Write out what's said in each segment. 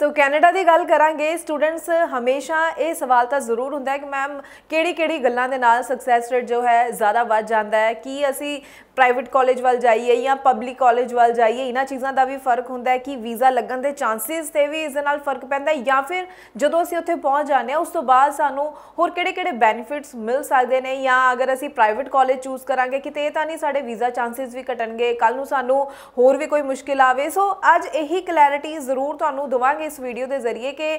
ਸੋ Canada ਦੀ ਗੱਲ ਕਰਾਂਗੇ students ਹਮੇਸ਼ਾ ਇਹ ਸਵਾਲ ਤਾਂ ਜ਼ਰੂਰ ਹੁੰਦਾ ਹੈ ਕਿ ਮੈਮ ਕਿਹੜੀ-ਕਿਹੜੀ ਗੱਲਾਂ ਦੇ ਨਾਲ ਸਕਸੈਸ ਰੇਟ ਜੋ ਹੈ ਜ਼ਿਆਦਾ ਵੱਧ ਜਾਂਦਾ ਹੈ ਕੀ ਅਸੀਂ ਪ੍ਰਾਈਵੇਟ ਕਾਲਜ ਵੱਲ ਜਾਈਏ ਜਾਂ ਪਬਲਿਕ ਕਾਲਜ ਵੱਲ ਜਾਈਏ ਇਹਨਾਂ ਚੀਜ਼ਾਂ ਦਾ ਵੀ ਫਰਕ ਹੁੰਦਾ ਹੈ ਕਿ ਵੀਜ਼ਾ ਲੱਗਣ ਦੇ ਚਾਂਸਸ ਤੇ ਵੀ ਇਸ ਨਾਲ ਫਰਕ ਪੈਂਦਾ ਹੈ ਜਾਂ ਫਿਰ ਜਦੋਂ ਅਸੀਂ ਉੱਥੇ ਪਹੁੰਚ ਜਾਂਦੇ ਹਾਂ ਉਸ ਤੋਂ ਬਾਅਦ ਸਾਨੂੰ ਹੋਰ ਕਿਹੜੇ-ਕਿਹੜੇ ਬੈਨੀਫਿਟਸ ਮਿਲ ਸਕਦੇ ਨੇ ਜਾਂ ਅਗਰ ਅਸੀਂ ਪ੍ਰਾਈਵੇਟ ਕਾਲਜ ਚੂਜ਼ ਕਰਾਂਗੇ ਕਿਤੇ ਇਹ ਤਾਂ ਨਹੀਂ ਸਾਡੇ ਵੀਜ਼ਾ ਚਾਂਸਸ ਵੀ ਘਟਣਗੇ ਕੱਲ ਨੂੰ ਸਾਨੂੰ ਹੋਰ ਵੀ ਕੋਈ ਮੁਸ਼ਕਿਲ ਆਵੇ ਸੋ ਅੱਜ ਇਹੀ ਕਲੈਰਿਟੀ ਜ਼ਰੂਰ ਤੁਹਾਨੂੰ ਦਵਾਂਗੇ ਇਸ ਵੀਡੀਓ ਦੇ ਜ਼ਰੀਏ ਕਿ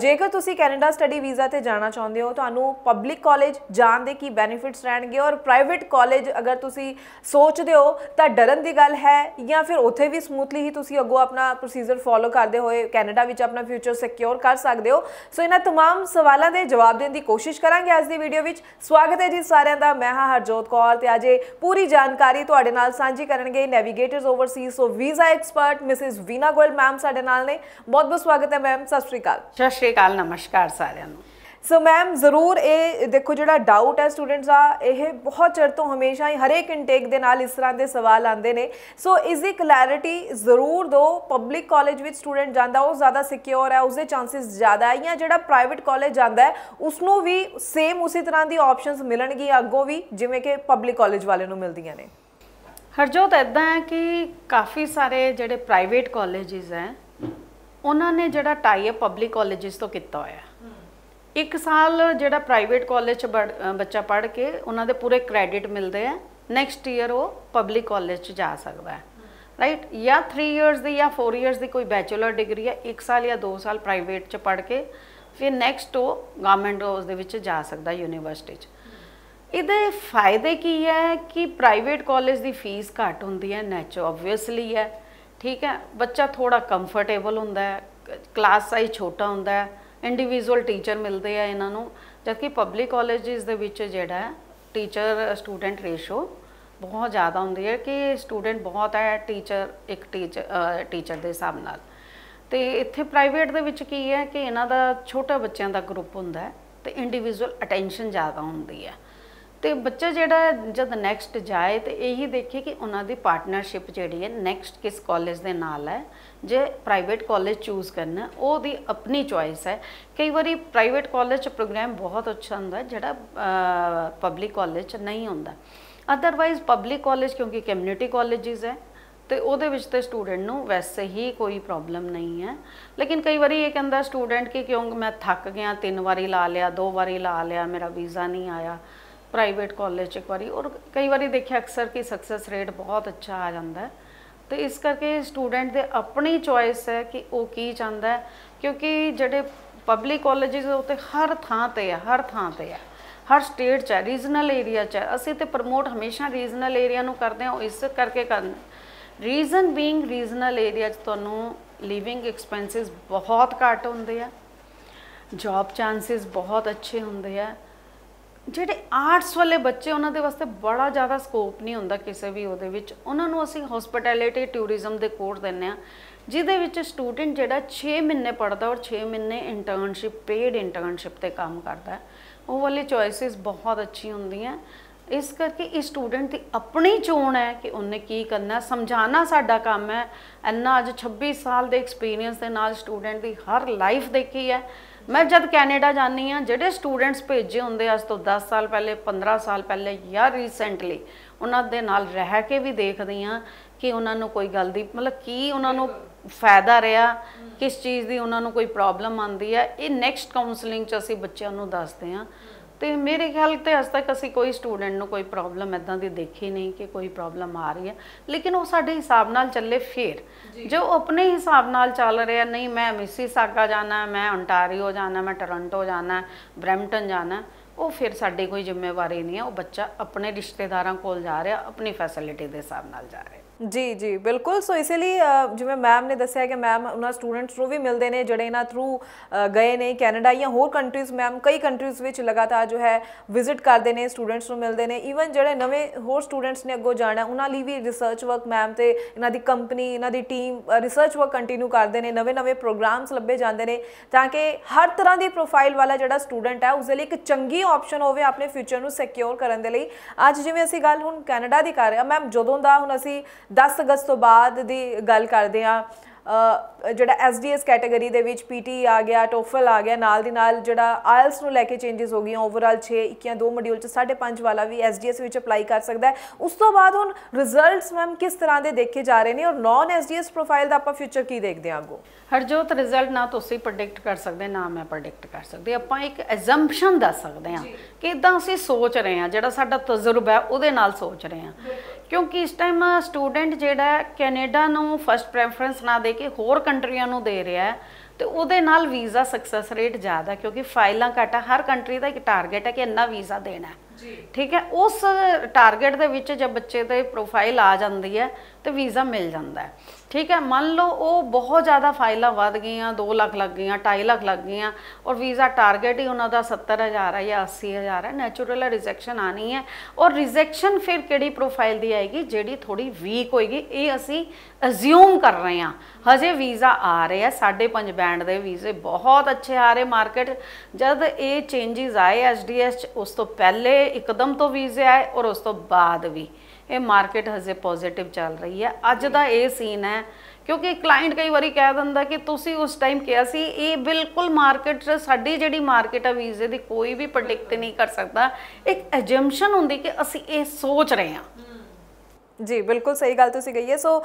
ਜੇਕਰ ਤੁਸੀਂ ਕੈਨੇਡਾ ਸਟੱਡੀ ਵੀਜ਼ਾ ਤੇ ਜਾਣਾ ਚਾਹੁੰਦੇ ਹੋ ਤੁਹਾਨੂੰ ਪਬਲਿਕ ਕਾਲਜ ਜਾਣ ਦੇ ਕੀ ਬੈਨੀਫਿਟਸ ਰਹਿਣਗੇ ਔਰ ਪ੍ਰਾਈਵੇਟ ਕਾਲਜ ਅਗਰ ਤੁਸੀਂ ਸੋਚਦੇ ਹੋ ਤਾਂ ਡਰਨ ਦੀ ਗੱਲ ਹੈ ਜਾਂ ਫਿਰ ਉੱਥੇ ਵੀ ਸਮੂਥਲੀ ਹੀ ਤੁਸੀਂ ਅੱਗੋਂ ਆਪਣਾ ਪ੍ਰੋਸੀਜਰ ਫੋਲੋ ਕਰਦੇ ਹੋਏ ਕੈਨੇਡਾ ਵਿੱਚ ਆਪਣਾ ਫਿਊਚਰ ਸਿਕਿਉਰ ਕਰ ਸਕਦੇ ਹੋ ਸੋ ਇਹਨਾਂ तमाम ਸਵਾਲਾਂ ਦੇ ਜਵਾਬ ਦੇਣ ਦੀ ਕੋਸ਼ਿਸ਼ ਕਰਾਂਗੇ ਅੱਜ ਦੀ ਵੀਡੀਓ ਵਿੱਚ ਸਵਾਗਤ ਹੈ ਜੀ ਸਾਰਿਆਂ ਦਾ ਮੈਂ ਹਾਂ ਹਰਜੋਤ ਕੌਰ ਤੇ ਅੱਜ ਪੂਰੀ ਜਾਣਕਾਰੀ ਤੁਹਾਡੇ ਨਾਲ ਸਾਂਝੀ ਕਰਨਗੇ Navigators Overseas so visa expert Mrs Veena Goyal ma'am ਸਾਡੇ ਨਾਲ ਨੇ ਬਹੁਤ ਬਹੁਤ ਸਵਾਗਤ ਹੈ ਮੈਮ ਸਤਿ ਸ਼੍ਰੀ ਅਕਾਲ ਸਤਿ ਸ਼੍ਰੀ ਅਕਾਲ ਨਮਸਕਾਰ ਸਾਰਿਆਂ ਨੂੰ ਸੋ ਮੈਮ ਜ਼ਰੂਰ ਇਹ ਦੇਖੋ ਜਿਹੜਾ ਡਾਊਟ ਹੈ ਸਟੂਡੈਂਟਸ ਦਾ ਇਹ ਬਹੁਤ ਚਿਰ ਤੋਂ ਹਮੇਸ਼ਾ ਹੀ ਹਰੇਕ ਇਨਟੇਕ ਦੇ ਨਾਲ ਇਸ ਤਰ੍ਹਾਂ ਦੇ ਸਵਾਲ ਆਉਂਦੇ ਨੇ ਸੋ ਇਸ ਦੀ ਕਲੈਰਿਟੀ ਜ਼ਰੂਰ ਦੋ ਪਬਲਿਕ ਕਾਲਜ ਵਿੱਚ ਸਟੂਡੈਂਟ ਜਾਂਦਾ ਉਹ ਜ਼ਿਆਦਾ ਸਿਕਿਉਰ ਹੈ ਉਸਦੇ ਚਾਂਸਸ ਜ਼ਿਆਦਾ ਹੈ ਜਾਂ ਜਿਹੜਾ ਪ੍ਰਾਈਵੇਟ ਕਾਲਜ ਜਾਂਦਾ ਹੈ ਉਸ ਨੂੰ ਵੀ ਸੇਮ ਉਸੇ ਤਰ੍ਹਾਂ ਦੀ ਆਪਸ਼ਨਸ ਮਿਲਣਗੀ ਅੱਗੋਂ ਵੀ ਜਿਵੇਂ ਕਿ ਪਬਲਿਕ ਕਾਲਜ ਵਾਲੇ ਨੂੰ ਮਿਲਦੀਆਂ ਨੇ ਹਰਜੋਤ ਇਦਾਂ ਹੈ ਕਿ ਕਾਫੀ ਸਾਰੇ ਜਿਹੜੇ ਪ੍ਰਾਈਵੇਟ ਕਾਲਜਿਸ ਹੈ ਉਹਨਾਂ ਨੇ ਜਿਹੜਾ ਟਾਈ ਅਪ ਪਬਲਿਕ ਕਾਲਜਸ ਤੋਂ ਕੀਤਾ ਹੋਇਆ ਇੱਕ ਸਾਲ ਜਿਹੜਾ ਪ੍ਰਾਈਵੇਟ ਕਾਲਜ ਚ ਬੱਚਾ ਪੜ੍ਹ ਕੇ ਉਹਨਾਂ ਦੇ ਪੂਰੇ ਕ੍ਰੈਡਿਟ ਮਿਲਦੇ ਆ ਨੈਕਸਟ ਈਅਰ ਉਹ ਪਬਲਿਕ ਕਾਲਜ ਚ ਜਾ ਸਕਦਾ ਹੈ ਰਾਈਟ ਜਾਂ 3 ਇਅਰਸ ਦੀ ਜਾਂ 4 ਇਅਰਸ ਦੀ ਕੋਈ ਬੈਚਲਰ ਡਿਗਰੀ ਹੈ 1 ਸਾਲ ਜਾਂ 2 ਸਾਲ ਪ੍ਰਾਈਵੇਟ ਚ ਪੜ੍ਹ ਕੇ ਫਿਰ ਨੈਕਸਟ ਉਹ ਗਵਰਨਮੈਂਟ ਹਾਊਸ ਦੇ ਵਿੱਚ ਜਾ ਸਕਦਾ ਯੂਨੀਵਰਸਿਟੀ ਚ ਇਹਦੇ ਫਾਇਦੇ ਕੀ ਹੈ ਕਿ ਪ੍ਰਾਈਵੇਟ ਕਾਲਜ ਦੀ ਫੀਸ ਘੱਟ ਹੁੰਦੀ ਹੈ ਨੈਚਰ ਆਬਵੀਅਸਲੀ ਹੈ ਠੀਕ ਹੈ ਬੱਚਾ ਥੋੜਾ ਕੰਫਰਟੇਬਲ ਹੁੰਦਾ ਹੈ ਕਲਾਸ ਸਾਈਜ਼ ਛੋਟਾ ਹੁੰਦਾ ਹੈ ਇੰਡੀਵਿਜੂਅਲ ਟੀਚਰ ਮਿਲਦੇ ਆ ਇਹਨਾਂ ਨੂੰ ਜਦਕਿ ਪਬਲਿਕ ਕਾਲਜਸ ਦੇ ਵਿੱਚ ਜਿਹੜਾ ਟੀਚਰ ਸਟੂਡੈਂਟ ਰੇਸ਼ੋ ਬਹੁਤ ਜ਼ਿਆਦਾ ਹੁੰਦੀ ਹੈ ਕਿ ਸਟੂਡੈਂਟ ਬਹੁਤ ਹੈ ਟੀਚਰ ਇੱਕ ਟੀਚਰ ਟੀਚਰ ਦੇ ਹਿਸਾਬ ਨਾਲ ਤੇ ਇੱਥੇ ਪ੍ਰਾਈਵੇਟ ਦੇ ਵਿੱਚ ਕੀ ਹੈ ਕਿ ਇਹਨਾਂ ਦਾ ਛੋਟਾ ਬੱਚਿਆਂ ਦਾ ਗਰੁੱਪ ਹੁੰਦਾ ਹੈ ਤੇ ਇੰਡੀਵਿਜੂਅਲ ਅਟੈਂਸ਼ਨ ਜ਼ਿਆਦਾ ਹੁੰਦੀ ਹੈ ਤੇ ਬੱਚਾ ਜਿਹੜਾ ਜਦ ਨੈਕਸਟ ਜਾਏ ਤੇ ਇਹੀ ਦੇਖੇ ਕਿ ਉਹਨਾਂ ਦੀ ਪਾਰਟਨਰਸ਼ਿਪ ਜਿਹੜੀ ਹੈ ਨੈਕਸਟ ਕਿਸ ਕਾਲਜ ਦੇ ਨਾਲ ਹੈ ਜੇ ਪ੍ਰਾਈਵੇਟ ਕਾਲਜ ਚੂਜ਼ ਕਰਨਾ ਉਹ ਦੀ ਆਪਣੀ ਚੁਆਇਸ ਹੈ ਕਈ ਵਾਰੀ ਪ੍ਰਾਈਵੇਟ ਕਾਲਜ ਚ ਪ੍ਰੋਗਰਾਮ ਬਹੁਤ ਅੱਛਾ ਹੁੰਦਾ ਜਿਹੜਾ ਪਬਲਿਕ ਕਾਲਜ ਚ ਨਹੀਂ ਹੁੰਦਾ ਅਦਰਵਾਈਜ਼ ਪਬਲਿਕ ਕਾਲਜ ਕਿਉਂਕਿ ਕਮਿਊਨਿਟੀ ਕਾਲਜਿਸ ਹੈ ਤੇ ਉਹਦੇ ਵਿੱਚ ਤੇ ਸਟੂਡੈਂਟ ਨੂੰ ਵੈਸੇ ਹੀ ਕੋਈ ਪ੍ਰੋਬਲਮ ਨਹੀਂ ਹੈ ਲੇਕਿਨ ਕਈ ਵਾਰੀ ਇਹ ਕਹਿੰਦਾ ਸਟੂਡੈਂਟ ਕਿ ਕਿਉਂ ਮੈਂ ਥੱਕ ਗਿਆ ਤਿੰਨ ਵਾਰੀ ਲਾ ਲਿਆ ਦੋ ਵਾਰੀ ਲਾ ਲਿਆ ਮੇਰਾ ਵੀਜ਼ਾ ਨਹੀਂ ਆਇਆ ਪ੍ਰਾਈਵੇਟ ਕਾਲਜ ਚ ਇੱਕ ਵਾਰੀ ਔਰ ਕਈ ਵਾਰੀ ਦੇਖਿਆ ਅਕਸਰ ਕਿ ਸਕਸੈਸ ਰੇਟ ਬਹੁਤ ਅੱਛਾ ਆ ਜਾਂਦਾ ਤੇ ਇਸ ਕਰਕੇ ਸਟੂਡੈਂਟ ਦੇ ਆਪਣੀ ਚੁਆਇਸ ਹੈ ਕਿ ਉਹ ਕੀ ਚਾਹੁੰਦਾ ਕਿਉਂਕਿ ਜਿਹੜੇ ਪਬਲਿਕ ਕਾਲਜਿਸ ਉਤੇ ਹਰ ਥਾਂ ਤੇ ਹੈ ਹਰ ਥਾਂ ਤੇ ਹੈ ਹਰ ਸਟੇਟ ਚ ਰੀਜਨਲ ਏਰੀਆ ਚ ਅਸੀਂ ਤੇ ਪ੍ਰਮੋਟ ਹਮੇਸ਼ਾ ਰੀਜਨਲ ਏਰੀਆ ਨੂੰ ਕਰਦੇ ਹਾਂ ਇਸ ਕਰਕੇ ਕਰਨ ਰੀਜ਼ਨ ਬੀਇੰਗ ਰੀਜਨਲ ਏਰੀਆ ਚ ਤੁਹਾਨੂੰ ਲਿਵਿੰਗ ਐਕਸਪੈਂਸਸ ਬਹੁਤ ਘੱਟ ਹੁੰਦੇ ਆ ਜੌਬ ਚਾਂਸਸ ਬਹੁਤ ਅੱਛੇ ਹੁੰਦੇ ਆ ਜਿਹੜੇ ਆਰਟਸ ਵਾਲੇ ਬੱਚੇ ਉਹਨਾਂ ਦੇ ਵਾਸਤੇ ਬੜਾ ਜ਼ਿਆਦਾ ਸਕੋਪ ਨਹੀਂ ਹੁੰਦਾ ਕਿਸੇ ਵੀ ਉਹਦੇ ਵਿੱਚ ਉਹਨਾਂ ਨੂੰ ਅਸੀਂ ਹਸਪਿਟੈਲਿਟੀ ਟੂਰਿਜ਼ਮ ਦੇ ਕੋਰਸ ਦਿੰਨੇ ਆ ਜਿਹਦੇ ਵਿੱਚ ਸਟੂਡੈਂਟ ਜਿਹੜਾ 6 ਮਹੀਨੇ ਪੜਦਾ ਔਰ 6 ਮਹੀਨੇ ਇੰਟਰਨਸ਼ਿਪ ਪੇਡ ਇੰਟਰਨਸ਼ਿਪ ਤੇ ਕੰਮ ਕਰਦਾ ਉਹ ਵਾਲੇ ਚੁਆਇਸਿਸ ਬਹੁਤ ਅੱਛੀ ਹੁੰਦੀਆਂ ਇਸ ਕਰਕੇ ਇਹ ਸਟੂਡੈਂਟ ਦੀ ਆਪਣੀ ਚੋਣ ਹੈ ਕਿ ਉਹਨੇ ਕੀ ਕਰਨਾ ਸਮਝਾਣਾ ਸਾਡਾ ਕੰਮ ਹੈ ਇੰਨਾ ਅੱਜ 26 ਸਾਲ ਦੇ ਐਕਸਪੀਰੀਅੰਸ ਦੇ ਨਾਲ ਸਟੂਡੈਂਟ ਦੀ ਹਰ ਲਾਈਫ ਦੇਖੀ ਹੈ ਮੈਂ ਜਦ ਕੈਨੇਡਾ ਜਾਣੀ ਆ ਜਿਹੜੇ ਸਟੂਡੈਂਟਸ ਭੇਜੇ ਹੁੰਦੇ ਅਸ ਤੋਂ 10 ਸਾਲ ਪਹਿਲੇ 15 ਸਾਲ ਪਹਿਲੇ ਜਾਂ ਰੀਸੈਂਟਲੀ ਉਹਨਾਂ ਦੇ ਨਾਲ ਰਹਿ ਕੇ ਵੀ ਦੇਖਦੀ ਆ ਕਿ ਉਹਨਾਂ ਨੂੰ ਕੋਈ ਗੱਲ ਦੀ ਮਤਲਬ ਕੀ ਉਹਨਾਂ ਨੂੰ ਫਾਇਦਾ ਰਿਹਾ ਕਿਸ ਚੀਜ਼ ਦੀ ਉਹਨਾਂ ਨੂੰ ਕੋਈ ਪ੍ਰੋਬਲਮ ਆਂਦੀ ਆ ਇਹ ਨੈਕਸਟ ਕਾਉਂਸਲਿੰਗ 'ਚ ਅਸੀਂ ਬੱਚਿਆਂ ਨੂੰ ਦੱਸਦੇ ਆ ਤੇ ਮੇਰੇ ਖਿਆਲ ਤੇ ਅਜ ਤੱਕ ਅਸੀਂ ਕੋਈ ਸਟੂਡੈਂਟ ਨੂੰ ਕੋਈ ਪ੍ਰੋਬਲਮ ਇਦਾਂ ਦੀ ਦੇਖੀ ਨਹੀਂ ਕਿ ਕੋਈ ਪ੍ਰੋਬਲਮ ਆ ਰਹੀ ਹੈ ਲੇਕਿਨ ਉਹ ਸਾਡੇ ਹਿਸਾਬ ਨਾਲ ਚੱਲੇ ਫੇਰ ਜੋ ਆਪਣੇ ਹਿਸਾਬ ਨਾਲ ਚੱਲ ਰਿਹਾ ਨਹੀਂ ਮੈਂ ਸਾਗਾ ਜਾਣਾ ਮੈਂ ਓਨਟਾਰੀਓ ਜਾਣਾ ਮੈਂ ਟੋਰਾਂਟੋ ਜਾਣਾ ਬ੍ਰੈਂਟਨ ਜਾਣਾ ਉਹ ਫਿਰ ਸਾਡੀ ਕੋਈ ਜ਼ਿੰਮੇਵਾਰੀ ਨਹੀਂ ਹੈ ਉਹ ਬੱਚਾ ਆਪਣੇ ਰਿਸ਼ਤੇਦਾਰਾਂ ਕੋਲ ਜਾ ਰਿਹਾ ਆਪਣੀ ਫੈਸਿਲਿਟੀ ਦੇ ਹਿਸਾਬ ਨਾਲ ਜਾ ਰਿਹਾ ਜੀ ਜੀ ਬਿਲਕੁਲ ਸੋ ਇਸੇ ਲਈ ਜਿਵੇਂ ਮੈਮ ਨੇ ਦੱਸਿਆ ਕਿ ਮੈਮ ਉਹਨਾਂ ਸਟੂਡੈਂਟਸ ਨੂੰ ਵੀ ਮਿਲਦੇ ਨੇ ਜਿਹੜੇ ਇਹਨਾਂ ਥਰੂ ਗਏ ਨੇ ਕੈਨੇਡਾ ਜਾਂ ਹੋਰ ਕੰਟਰੀਜ਼ ਮੈਮ ਕਈ ਕੰਟਰੀਜ਼ ਵਿੱਚ ਲਗਾਤਾਰ ਜੋ ਹੈ ਵਿਜ਼ਿਟ ਕਰਦੇ ਨੇ ਸਟੂਡੈਂਟਸ ਨੂੰ ਮਿਲਦੇ ਨੇ ਈਵਨ ਜਿਹੜੇ ਨਵੇਂ ਹੋਰ ਸਟੂਡੈਂਟਸ ਨੇ ਅੱਗੋਂ ਜਾਣਾ ਉਹਨਾਂ ਲਈ ਵੀ ਰਿਸਰਚ ਵਰਕ ਮੈਮ ਤੇ ਇਹਨਾਂ ਦੀ ਕੰਪਨੀ ਇਹਨਾਂ ਦੀ ਟੀਮ ਰਿਸਰਚ ਵਰਕ ਕੰਟੀਨਿਊ ਕਰਦੇ ਨੇ ਨਵੇਂ-ਨਵੇਂ ਪ੍ਰੋਗਰਾਮਸ ਲੱਭੇ ਜਾਂਦੇ ਨੇ ਤਾਂ ਕਿ ਹਰ ਤਰ੍ਹਾਂ ਦੀ ਪ੍ਰੋਫਾਈਲ ਵਾਲਾ ਜਿਹੜਾ ਸਟੂਡੈਂਟ ਹੈ ਉਸ ਦੇ ਲਈ ਇੱਕ ਚੰਗੀ ਆਪਸ਼ਨ ਹੋਵੇ ਆਪਣੇ ਫਿਊਚਰ ਨੂੰ ਸਿਕਿਉਰ ਕਰਨ ਦੇ ਲਈ ਅੱਜ ਜਿਵੇਂ ਅਸੀਂ ਗੱਲ ਹੁਣ ਕੈਨੇਡਾ ਦੀ ਕਰ ਰਹੇ ਆ ਮੈਮ ਜਦੋਂ ਦਾ ਹੁਣ ਅਸੀਂ 10 ਅਗਸਤ ਤੋਂ ਬਾਅਦ ਦੀ ਗੱਲ ਕਰਦੇ ਆ ਜਿਹੜਾ ਐਸਡੀਐਸ ਕੈਟਾਗਰੀ ਦੇ ਵਿੱਚ ਪੀਟੀ ਆ ਗਿਆ ਟੋਫਲ ਆ ਗਿਆ ਨਾਲ ਦੀ ਨਾਲ ਜਿਹੜਾ ਆਇਲਸ ਨੂੰ ਲੈ ਕੇ ਚੇਂजेस ਹੋ ਗਈਆਂ ਓਵਰਆਲ 6 21 2 ਮੋਡਿਊਲ ਚ 5.5 ਵਾਲਾ ਵੀ ਐਸਡੀਐਸ ਵਿੱਚ ਅਪਲਾਈ ਕਰ ਸਕਦਾ ਹੈ ਉਸ ਤੋਂ ਬਾਅਦ ਹੁਣ ਰਿਜ਼ਲਟਸ ਮੈਮ ਕਿਸ ਤਰ੍ਹਾਂ ਦੇ ਦੇਖੇ ਜਾ ਰਹੇ ਨੇ ਔਰ ਨਾਨ ਐਸਡੀਐਸ ਪ੍ਰੋਫਾਈਲ ਦਾ ਆਪਾਂ ਫਿਊਚਰ ਕੀ ਦੇਖਦੇ ਆਂ ਅੱਗੋ ਹਰਜੋਤ ਰਿਜ਼ਲਟ ਨਾ ਤੁਸੀਂ ਪ੍ਰੈਡਿਕਟ ਕਰ ਸਕਦੇ ਨਾ ਮੈਂ ਪ੍ਰੈਡਿਕਟ ਕਰ ਸਕਦੇ ਆਪਾਂ ਇੱਕ ਅਸੰਪਸ਼ਨ ਦੱਸ ਸਕਦੇ ਆਂ ਕਿ ਇਦਾਂ ਅਸੀਂ ਸੋਚ ਰਹੇ ਆਂ ਜਿਹੜਾ ਸਾਡਾ ਤਜਰਬਾ ਹੈ ਉਹਦੇ ਨਾਲ ਸੋਚ ਰਹੇ ਆਂ ਕਿਉਂਕਿ ਇਸ ਟਾਈਮ ਸਟੂਡੈਂਟ ਜਿਹੜਾ ਕੈਨੇਡਾ ਨੂੰ ਫਸਟ ਪ੍ਰੈਫਰੈਂਸ ਨਾ ਦੇ ਕੇ ਹੋਰ ਕੰਟਰੀਆਂ ਨੂੰ ਦੇ ਰਿਹਾ ਹੈ ਤੇ ਉਹਦੇ ਨਾਲ ਵੀਜ਼ਾ ਸਕਸੈਸ ਰੇਟ ਜ਼ਿਆਦਾ ਕਿਉਂਕਿ ਫਾਈਲਾਂ ਘਟਾ ਹਰ ਕੰਟਰੀ ਦਾ ਇੱਕ ਟਾਰਗੇਟ ਹੈ ਕਿ ਇੰਨਾ ਵੀਜ਼ਾ ਦੇਣਾ ਹੈ ਠੀਕ ਹੈ ਉਸ ਟਾਰਗੇਟ ਦੇ ਵਿੱਚ ਜੇ ਬੱਚੇ ਦੇ ਪ੍ਰੋਫਾਈਲ ਆ ਜਾਂਦੀ ਹੈ ਤੇ ਵੀਜ਼ਾ ਮਿਲ ਜਾਂਦਾ ਹੈ ਠੀਕ ਹੈ ਮੰਨ ਲਓ ਉਹ ਬਹੁਤ ਜ਼ਿਆਦਾ ਫਾਈਲਾਂ ਵੱਧ ਗਈਆਂ 2 ਲੱਖ ਲੱਗ ਗਈਆਂ 2.5 ਲੱਖ ਲੱਗ ਗਈਆਂ ਔਰ ਵੀਜ਼ਾ ਟਾਰਗੇਟ ਹੀ ਉਹਨਾਂ ਦਾ 70000 ਹੈ ਜਾਂ 80000 ਹੈ ਨੈਚੁਰਲ ਰਿਜੈਕਸ਼ਨ ਆਣੀ ਹੈ ਔਰ ਰਿਜੈਕਸ਼ਨ ਫਿਰ ਕਿਹੜੀ ਪ੍ਰੋਫਾਈਲ ਦੀ ਆਏਗੀ ਜਿਹੜੀ ਥੋੜੀ ਵੀਕ ਹੋਏਗੀ ਇਹ ਅਸੀਂ ਅਸਿਊਮ ਕਰ ਰਹੇ ਹਾਂ ਹਜੇ ਵੀਜ਼ਾ ਆ ਰਿਹਾ ਸਾਡੇ ਪੰਜ ਬੈਂਡ ਦੇ ਵੀਜ਼ੇ ਬਹੁਤ ਅੱਛੇ ਆ ਰਹੇ ਮਾਰਕੀਟ ਜਦ ਇਹ ਚੇਂਜਸ ਆਏ ਐਸਡੀਐਸ ਉਸ ਤੋਂ ਪਹਿਲੇ ਇੱਕਦਮ ਤੋਂ ਵੀ ਜ਼ਿਆ ਹੈ ਔਰ ਉਸ ਤੋਂ ਬਾਅਦ ਵੀ ਇਹ ਮਾਰਕੀਟ ਹਜੇ ਪੋਜ਼ਿਟਿਵ ਚੱਲ ਰਹੀ ਹੈ ਅੱਜ ਦਾ ਇਹ ਸੀਨ ਹੈ ਕਿਉਂਕਿ ਕਲਾਇੰਟ ਕਈ ਵਾਰੀ ਕਹਿ ਦਿੰਦਾ ਕਿ ਤੁਸੀਂ ਉਸ ਟਾਈਮ ਕਿਹਾ ਸੀ ਇਹ ਬਿਲਕੁਲ ਮਾਰਕੀਟ ਸਾਡੀ ਜਿਹੜੀ ਮਾਰਕੀਟ ਆ ਵੀਜ਼ੇ ਦੀ ਕੋਈ ਵੀ ਪ੍ਰੈਡਿਕਟ ਨਹੀਂ ਕਰ ਸਕਦਾ ਇੱਕ ਅਜੰਪਸ਼ਨ ਹੁੰਦੀ ਕਿ ਅਸੀਂ ਇਹ ਸੋਚ ਰਹੇ ਹਾਂ ਜੀ ਬਿਲਕੁਲ ਸਹੀ ਗੱਲ ਤੁਸੀਂ ਕਹੀ ਹੈ ਸੋ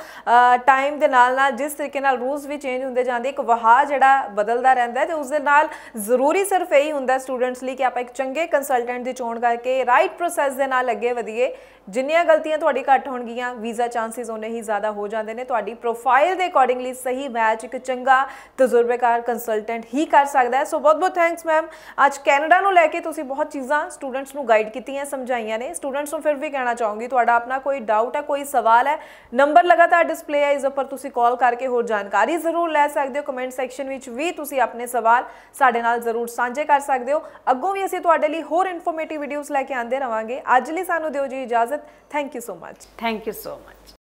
ਟਾਈਮ ਦੇ ਨਾਲ ਨਾਲ ਜਿਸ ਤਰੀਕੇ ਨਾਲ ਰੂਲਸ ਵੀ ਚੇਂਜ ਹੁੰਦੇ ਜਾਂਦੇ ਇੱਕ ਵਹਾ ਜਿਹੜਾ ਬਦਲਦਾ ਰਹਿੰਦਾ ਹੈ ਤੇ ਉਸ ਦੇ ਨਾਲ ਜ਼ਰੂਰੀ ਸਿਰਫ ਇਹੀ ਹੁੰਦਾ ਸਟੂਡੈਂਟਸ ਲਈ ਕਿ ਆਪਾਂ ਇੱਕ ਚੰਗੇ ਕੰਸਲਟੈਂਟ ਦੀ ਚੋਣ ਕਰਕੇ ਰਾਈਟ ਪ੍ਰੋਸੈਸ ਦੇ ਨਾਲ ਅੱਗੇ ਵਧੀਏ ਜਿੰਨੀਆਂ ਗਲਤੀਆਂ ਤੁਹਾਡੀ ਘੱਟ ਹੋਣਗੀਆਂ ਵੀਜ਼ਾ ਚਾਂਸਸ ਉਹਨੇ ਹੀ ਜ਼ਿਆਦਾ ਹੋ ਜਾਂਦੇ ਨੇ ਤੁਹਾਡੀ ਪ੍ਰੋਫਾਈਲ ਦੇ ਅਕੋਰਡਿੰਗਲੀ ਸਹੀ ਮੈਚ ਇੱਕ ਚੰਗਾ ਤਜਰਬੇਕਾਰ ਕੰਸਲਟੈਂਟ ਹੀ ਕਰ ਸਕਦਾ ਹੈ ਸੋ ਬਹੁਤ ਬਹੁਤ ਥੈਂਕਸ ਮੈਮ ਅੱਜ ਕੈਨੇਡਾ ਨੂੰ ਲੈ ਕੇ ਤੁਸੀਂ ਬਹੁਤ ਚੀਜ਼ਾਂ ਸਟੂਡੈਂਟਸ ਨੂੰ ਗਾਈਡ ਕੀਤੀਆਂ ਸਮਝਾਈਆਂ ਨੇ ਸਟੂਡੈਂਟਸ ਨੂੰ ਫਿਰ ਵੀ ਕਹਿਣਾ ਚਾਹੂੰਗੀ ਤੁਹਾਡਾ ਆਪਣਾ ਕੋਈ ਡਾਊਟ ਤੁਹਾਡਾ ਕੋਈ ਸਵਾਲ ਹੈ ਨੰਬਰ ਲਗਾਤਾਰ ਡਿਸਪਲੇ ਹੈ ਇਸ ਉੱਪਰ ਤੁਸੀਂ ਕਾਲ ਕਰਕੇ ਹੋਰ ਜਾਣਕਾਰੀ ਜ਼ਰੂਰ ਲੈ ਸਕਦੇ ਹੋ ਕਮੈਂਟ ਸੈਕਸ਼ਨ ਵਿੱਚ ਵੀ ਤੁਸੀਂ ਆਪਣੇ ਸਵਾਲ ਸਾਡੇ ਨਾਲ ਜ਼ਰੂਰ ਸਾਂਝੇ ਕਰ ਸਕਦੇ ਹੋ ਅੱਗੋਂ ਵੀ ਅਸੀਂ ਤੁਹਾਡੇ ਲਈ ਹੋਰ ਇਨਫੋਰਮੇਟਿਵ ਵੀਡੀਓਜ਼ ਲੈ ਕੇ ਆਂਦੇ ਰਵਾਂਗੇ ਅੱਜ ਲਈ ਸਾਨੂੰ ਦਿਓ ਜੀ ਇਜਾਜ਼ਤ thank you so much thank you so much